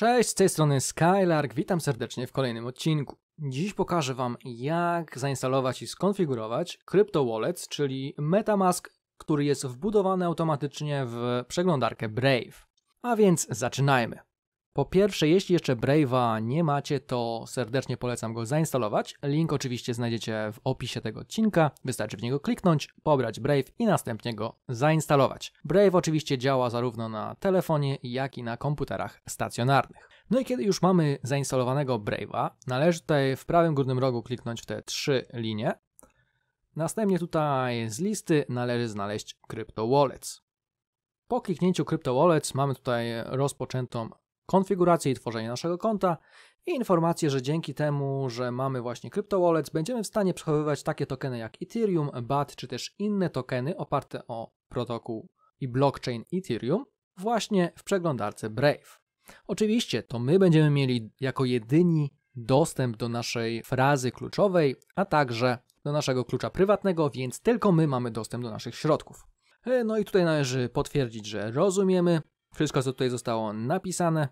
Cześć, z tej strony Skylark, witam serdecznie w kolejnym odcinku. Dziś pokażę Wam jak zainstalować i skonfigurować Crypto Wallet, czyli Metamask, który jest wbudowany automatycznie w przeglądarkę Brave. A więc zaczynajmy. Po pierwsze, jeśli jeszcze Brave'a nie macie, to serdecznie polecam go zainstalować. Link oczywiście znajdziecie w opisie tego odcinka. Wystarczy w niego kliknąć, pobrać Brave i następnie go zainstalować. Brave oczywiście działa zarówno na telefonie, jak i na komputerach stacjonarnych. No i kiedy już mamy zainstalowanego Brave'a, należy tutaj w prawym górnym rogu kliknąć w te trzy linie. Następnie tutaj z listy należy znaleźć Crypto Wallets. Po kliknięciu Crypto Wallets mamy tutaj rozpoczętą konfigurację i tworzenie naszego konta i informację, że dzięki temu, że mamy właśnie CryptoWallet, będziemy w stanie przechowywać takie tokeny jak Ethereum, BAT czy też inne tokeny oparte o protokół i blockchain Ethereum właśnie w przeglądarce Brave. Oczywiście to my będziemy mieli jako jedyni dostęp do naszej frazy kluczowej, a także do naszego klucza prywatnego, więc tylko my mamy dostęp do naszych środków. E, no i tutaj należy potwierdzić, że rozumiemy wszystko, co tutaj zostało napisane,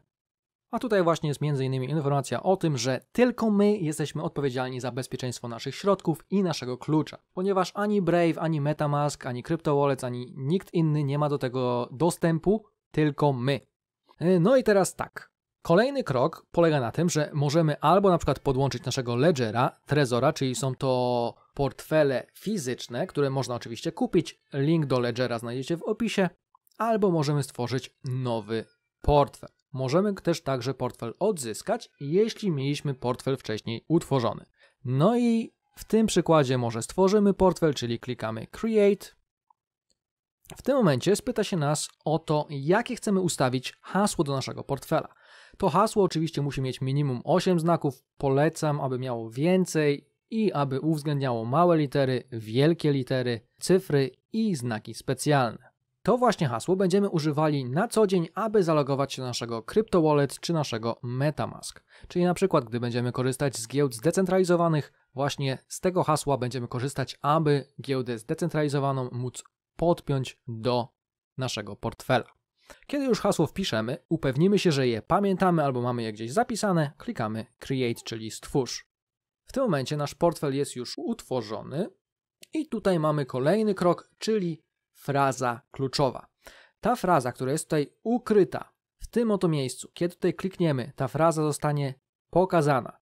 a tutaj właśnie jest m.in. informacja o tym, że tylko my jesteśmy odpowiedzialni za bezpieczeństwo naszych środków i naszego klucza, ponieważ ani Brave, ani MetaMask, ani CryptoWallet, ani nikt inny nie ma do tego dostępu, tylko my. E, no i teraz tak. Kolejny krok polega na tym, że możemy albo na przykład podłączyć naszego ledgera, trezora, czyli są to portfele fizyczne, które można oczywiście kupić. Link do ledgera znajdziecie w opisie, albo możemy stworzyć nowy portfel. Możemy też także portfel odzyskać, jeśli mieliśmy portfel wcześniej utworzony. No i w tym przykładzie może stworzymy portfel, czyli klikamy Create. W tym momencie spyta się nas o to, jakie chcemy ustawić hasło do naszego portfela. To hasło oczywiście musi mieć minimum 8 znaków. Polecam, aby miało więcej i aby uwzględniało małe litery, wielkie litery, cyfry i znaki specjalne. To właśnie hasło będziemy używali na co dzień, aby zalogować się do naszego CryptoWallet czy naszego MetaMask. Czyli na przykład, gdy będziemy korzystać z giełd zdecentralizowanych, właśnie z tego hasła będziemy korzystać, aby giełdę zdecentralizowaną móc podpiąć do naszego portfela. Kiedy już hasło wpiszemy, upewnimy się, że je pamiętamy albo mamy je gdzieś zapisane, klikamy Create, czyli Stwórz. W tym momencie nasz portfel jest już utworzony i tutaj mamy kolejny krok, czyli fraza kluczowa. Ta fraza, która jest tutaj ukryta w tym oto miejscu, kiedy tutaj klikniemy, ta fraza zostanie pokazana.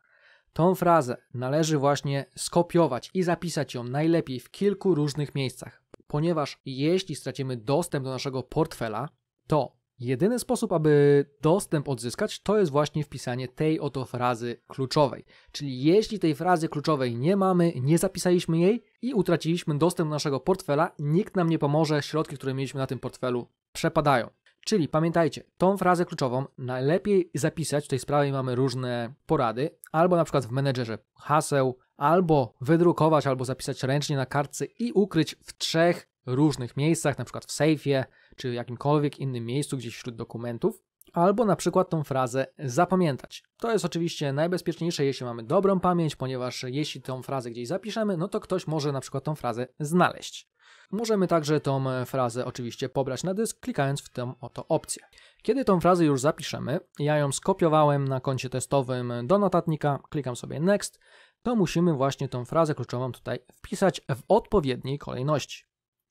Tą frazę należy właśnie skopiować i zapisać ją najlepiej w kilku różnych miejscach, ponieważ jeśli stracimy dostęp do naszego portfela, to Jedyny sposób, aby dostęp odzyskać, to jest właśnie wpisanie tej oto frazy kluczowej. Czyli jeśli tej frazy kluczowej nie mamy, nie zapisaliśmy jej i utraciliśmy dostęp do naszego portfela, nikt nam nie pomoże, środki, które mieliśmy na tym portfelu przepadają. Czyli pamiętajcie, tą frazę kluczową najlepiej zapisać, w tej sprawie mamy różne porady, albo na przykład w menedżerze haseł, albo wydrukować, albo zapisać ręcznie na kartce i ukryć w trzech różnych miejscach, na przykład w sejfie czy jakimkolwiek innym miejscu gdzieś wśród dokumentów, albo na przykład tą frazę zapamiętać. To jest oczywiście najbezpieczniejsze, jeśli mamy dobrą pamięć, ponieważ jeśli tą frazę gdzieś zapiszemy, no to ktoś może na przykład tą frazę znaleźć. Możemy także tą frazę oczywiście pobrać na dysk, klikając w tę oto opcję. Kiedy tą frazę już zapiszemy, ja ją skopiowałem na koncie testowym do notatnika, klikam sobie Next, to musimy właśnie tą frazę kluczową tutaj wpisać w odpowiedniej kolejności.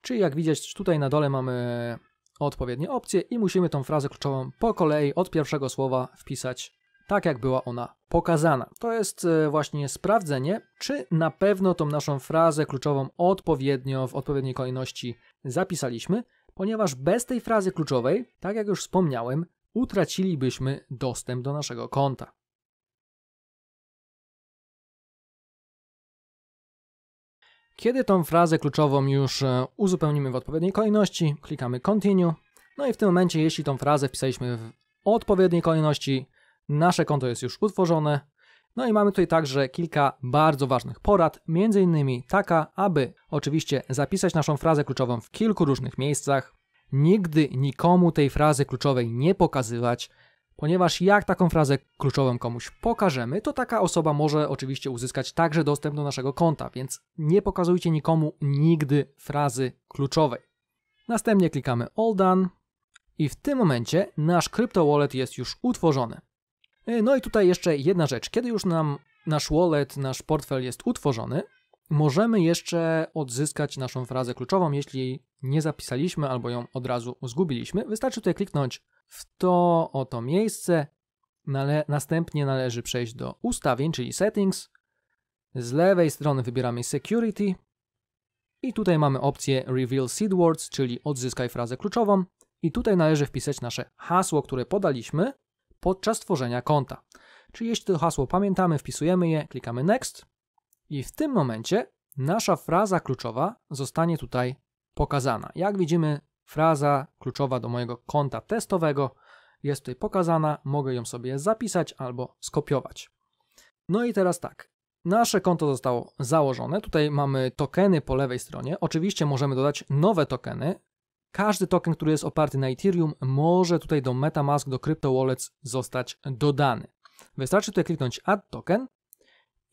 Czyli jak widać tutaj na dole mamy odpowiednie opcje i musimy tą frazę kluczową po kolei od pierwszego słowa wpisać tak, jak była ona pokazana. To jest e, właśnie sprawdzenie, czy na pewno tą naszą frazę kluczową odpowiednio, w odpowiedniej kolejności zapisaliśmy, ponieważ bez tej frazy kluczowej, tak jak już wspomniałem, utracilibyśmy dostęp do naszego konta. Kiedy tą frazę kluczową już e, uzupełnimy w odpowiedniej kolejności, klikamy continue. No i w tym momencie, jeśli tą frazę wpisaliśmy w odpowiedniej kolejności, nasze konto jest już utworzone. No i mamy tutaj także kilka bardzo ważnych porad, między innymi taka, aby oczywiście zapisać naszą frazę kluczową w kilku różnych miejscach, nigdy nikomu tej frazy kluczowej nie pokazywać, Ponieważ jak taką frazę kluczową komuś pokażemy, to taka osoba może oczywiście uzyskać także dostęp do naszego konta, więc nie pokazujcie nikomu nigdy frazy kluczowej. Następnie klikamy All Done i w tym momencie nasz Crypto Wallet jest już utworzony. No i tutaj jeszcze jedna rzecz. Kiedy już nam nasz wallet, nasz portfel jest utworzony, możemy jeszcze odzyskać naszą frazę kluczową, jeśli jej nie zapisaliśmy albo ją od razu zgubiliśmy. Wystarczy tutaj kliknąć w to oto miejsce. Nale następnie należy przejść do ustawień, czyli settings. Z lewej strony wybieramy security i tutaj mamy opcję reveal seed words, czyli odzyskaj frazę kluczową. I tutaj należy wpisać nasze hasło, które podaliśmy podczas tworzenia konta. Czyli jeśli to hasło pamiętamy, wpisujemy je, klikamy next i w tym momencie nasza fraza kluczowa zostanie tutaj pokazana. Jak widzimy, fraza kluczowa do mojego konta testowego jest tutaj pokazana, mogę ją sobie zapisać albo skopiować. No i teraz tak, nasze konto zostało założone, tutaj mamy tokeny po lewej stronie, oczywiście możemy dodać nowe tokeny, każdy token, który jest oparty na Ethereum może tutaj do MetaMask, do CryptoWallets zostać dodany. Wystarczy tutaj kliknąć Add Token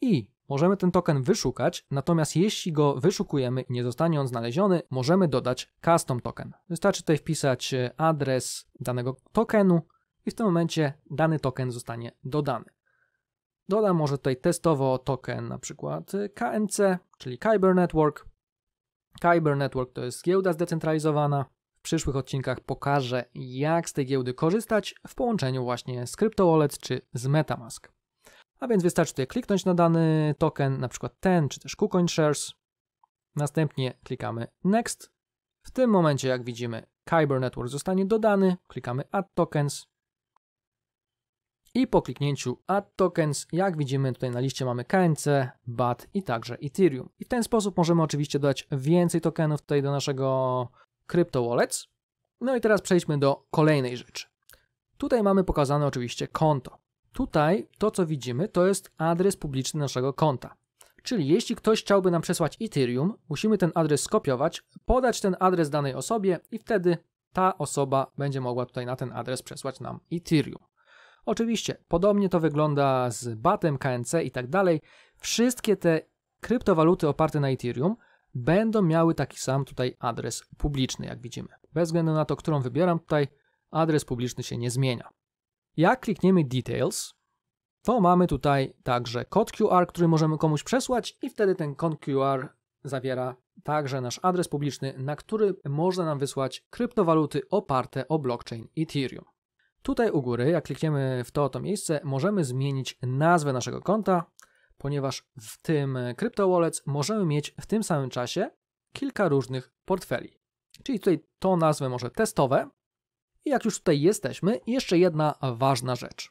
i możemy ten token wyszukać, natomiast jeśli go wyszukujemy i nie zostanie on znaleziony, możemy dodać custom token. Wystarczy tutaj wpisać e, adres danego tokenu i w tym momencie dany token zostanie dodany. Dodam może tutaj testowo token na przykład e, KNC, czyli Kyber Network. Kyber Network to jest giełda zdecentralizowana. W przyszłych odcinkach pokażę, jak z tej giełdy korzystać w połączeniu właśnie z CryptoWallet czy z MetaMask. A więc wystarczy tutaj kliknąć na dany token, na przykład ten, czy też KuCoin Shares. Następnie klikamy Next. W tym momencie, jak widzimy, Kyber Network zostanie dodany. Klikamy Add Tokens. I po kliknięciu Add Tokens, jak widzimy tutaj na liście mamy KNC, BAT i także Ethereum. I w ten sposób możemy oczywiście dodać więcej tokenów tutaj do naszego Crypto Wallets. No i teraz przejdźmy do kolejnej rzeczy. Tutaj mamy pokazane oczywiście konto. Tutaj to, co widzimy, to jest adres publiczny naszego konta. Czyli jeśli ktoś chciałby nam przesłać Ethereum, musimy ten adres skopiować, podać ten adres danej osobie i wtedy ta osoba będzie mogła tutaj na ten adres przesłać nam Ethereum. Oczywiście, podobnie to wygląda z BATem, KNC i tak dalej. Wszystkie te kryptowaluty oparte na Ethereum będą miały taki sam tutaj adres publiczny, jak widzimy. Bez względu na to, którą wybieram tutaj, adres publiczny się nie zmienia. Jak klikniemy Details, to mamy tutaj także kod QR, który możemy komuś przesłać i wtedy ten kod QR zawiera także nasz adres publiczny, na który można nam wysłać kryptowaluty oparte o blockchain Ethereum. Tutaj u góry, jak klikniemy w to, to miejsce, możemy zmienić nazwę naszego konta, ponieważ w tym CryptoWallets możemy mieć w tym samym czasie kilka różnych portfeli. Czyli tutaj to nazwę może testowe, i jak już tutaj jesteśmy, jeszcze jedna ważna rzecz.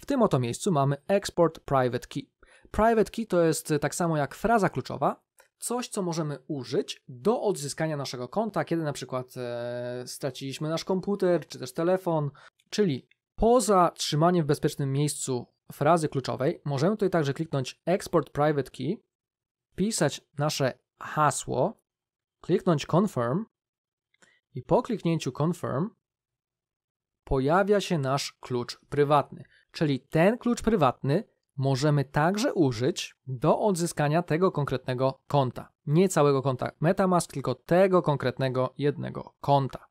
W tym oto miejscu mamy Export Private Key. Private Key to jest tak samo jak fraza kluczowa, coś, co możemy użyć do odzyskania naszego konta, kiedy na przykład e, straciliśmy nasz komputer czy też telefon. Czyli poza trzymaniem w bezpiecznym miejscu frazy kluczowej, możemy tutaj także kliknąć Export Private Key, pisać nasze hasło, kliknąć Confirm i po kliknięciu Confirm pojawia się nasz klucz prywatny. Czyli ten klucz prywatny możemy także użyć do odzyskania tego konkretnego konta. Nie całego konta MetaMask, tylko tego konkretnego jednego konta.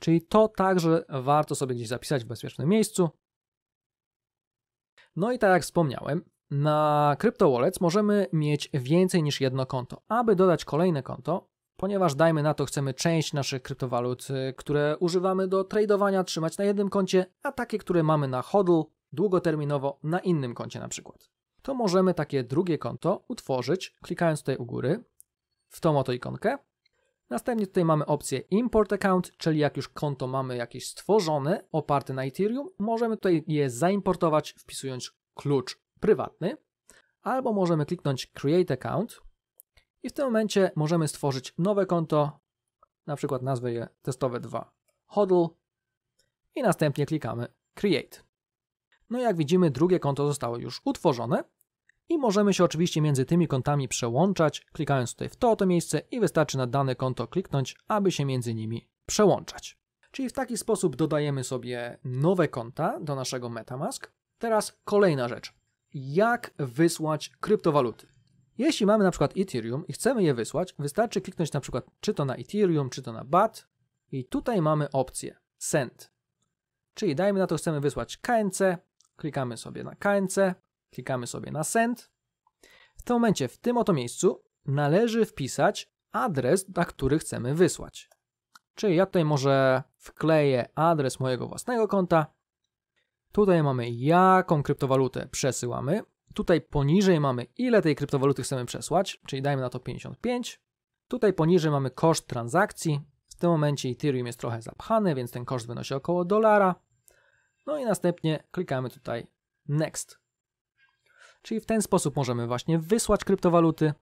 Czyli to także warto sobie gdzieś zapisać w bezpiecznym miejscu. No i tak jak wspomniałem, na CryptoWallets możemy mieć więcej niż jedno konto. Aby dodać kolejne konto, ponieważ dajmy na to, chcemy część naszych kryptowalut, y, które używamy do tradowania, trzymać na jednym koncie, a takie, które mamy na hodl długoterminowo na innym koncie na przykład. To możemy takie drugie konto utworzyć, klikając tutaj u góry w tą oto ikonkę. Następnie tutaj mamy opcję Import Account, czyli jak już konto mamy jakieś stworzone, oparte na Ethereum, możemy tutaj je zaimportować, wpisując klucz prywatny, albo możemy kliknąć Create Account, i w tym momencie możemy stworzyć nowe konto, na przykład nazwę je testowe 2 hodl i następnie klikamy create. No jak widzimy drugie konto zostało już utworzone i możemy się oczywiście między tymi kontami przełączać, klikając tutaj w to oto miejsce i wystarczy na dane konto kliknąć, aby się między nimi przełączać. Czyli w taki sposób dodajemy sobie nowe konta do naszego MetaMask. Teraz kolejna rzecz. Jak wysłać kryptowaluty? Jeśli mamy na przykład Ethereum i chcemy je wysłać, wystarczy kliknąć na przykład czy to na Ethereum, czy to na BAT i tutaj mamy opcję Send. Czyli dajmy na to, chcemy wysłać KNC, klikamy sobie na KNC, klikamy sobie na Send. W tym momencie, w tym oto miejscu należy wpisać adres, na który chcemy wysłać. Czyli ja tutaj może wkleję adres mojego własnego konta. Tutaj mamy jaką kryptowalutę przesyłamy. Tutaj poniżej mamy ile tej kryptowaluty chcemy przesłać, czyli dajmy na to 55. Tutaj poniżej mamy koszt transakcji. W tym momencie Ethereum jest trochę zapchany, więc ten koszt wynosi około dolara. No i następnie klikamy tutaj Next. Czyli w ten sposób możemy właśnie wysłać kryptowaluty.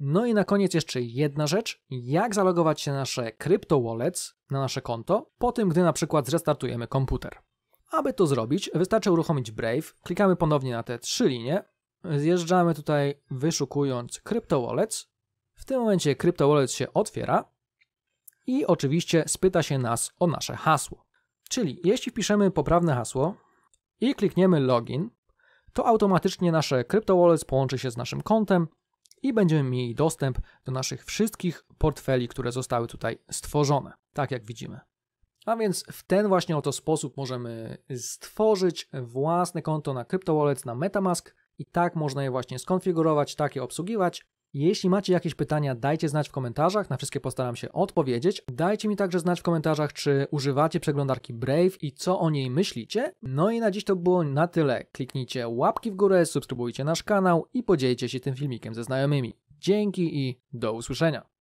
No i na koniec jeszcze jedna rzecz, jak zalogować się nasze Crypto wallets na nasze konto po tym, gdy na przykład zrestartujemy komputer. Aby to zrobić, wystarczy uruchomić Brave, klikamy ponownie na te trzy linie, zjeżdżamy tutaj wyszukując Crypto Wallet, W tym momencie Crypto Wallet się otwiera i oczywiście spyta się nas o nasze hasło. Czyli jeśli wpiszemy poprawne hasło i klikniemy login, to automatycznie nasze Crypto Wallet połączy się z naszym kontem i będziemy mieli dostęp do naszych wszystkich portfeli, które zostały tutaj stworzone, tak jak widzimy. A więc w ten właśnie oto sposób możemy stworzyć własne konto na CryptoWallet na MetaMask i tak można je właśnie skonfigurować, tak je obsługiwać. Jeśli macie jakieś pytania, dajcie znać w komentarzach, na wszystkie postaram się odpowiedzieć. Dajcie mi także znać w komentarzach, czy używacie przeglądarki Brave i co o niej myślicie. No i na dziś to było na tyle. Kliknijcie łapki w górę, subskrybujcie nasz kanał i podzielcie się tym filmikiem ze znajomymi. Dzięki i do usłyszenia.